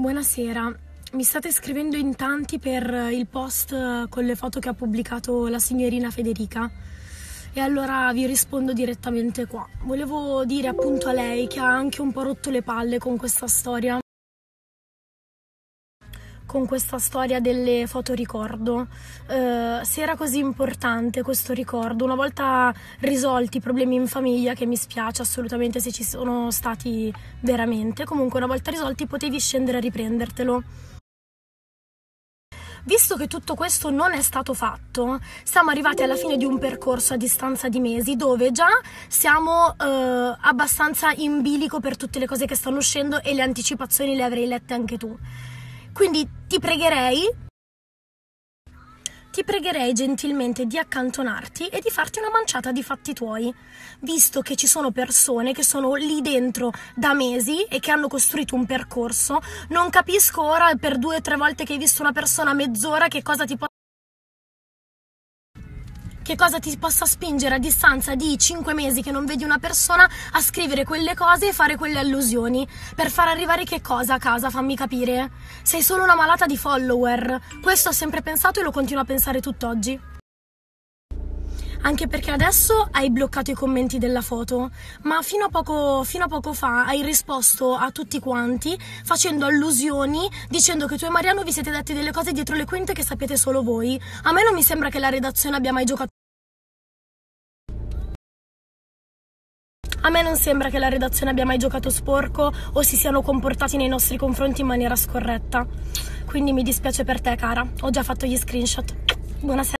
Buonasera, mi state scrivendo in tanti per eh, il post eh, con le foto che ha pubblicato la signorina Federica e allora vi rispondo direttamente qua. Volevo dire appunto a lei che ha anche un po' rotto le palle con questa storia con questa storia delle foto ricordo. Eh, se era così importante questo ricordo, una volta risolti i problemi in famiglia, che mi spiace assolutamente se ci sono stati veramente, comunque una volta risolti potevi scendere a riprendertelo. Visto che tutto questo non è stato fatto, siamo arrivati alla fine di un percorso a distanza di mesi dove già siamo eh, abbastanza in bilico per tutte le cose che stanno uscendo e le anticipazioni le avrei lette anche tu. Quindi ti pregherei, ti pregherei gentilmente di accantonarti e di farti una manciata di fatti tuoi, visto che ci sono persone che sono lì dentro da mesi e che hanno costruito un percorso. Non capisco ora per due o tre volte che hai visto una persona mezz'ora che cosa ti può che cosa ti possa spingere a distanza di 5 mesi che non vedi una persona a scrivere quelle cose e fare quelle allusioni. Per far arrivare che cosa a casa, fammi capire. Sei solo una malata di follower. Questo ho sempre pensato e lo continuo a pensare tutt'oggi anche perché adesso hai bloccato i commenti della foto, ma fino a, poco, fino a poco, fa hai risposto a tutti quanti facendo allusioni, dicendo che tu e Mariano vi siete detti delle cose dietro le quinte che sapete solo voi. A me non mi sembra che la redazione abbia mai giocato A me non sembra che la redazione abbia mai giocato sporco o si siano comportati nei nostri confronti in maniera scorretta. Quindi mi dispiace per te, cara. Ho già fatto gli screenshot. Buonasera.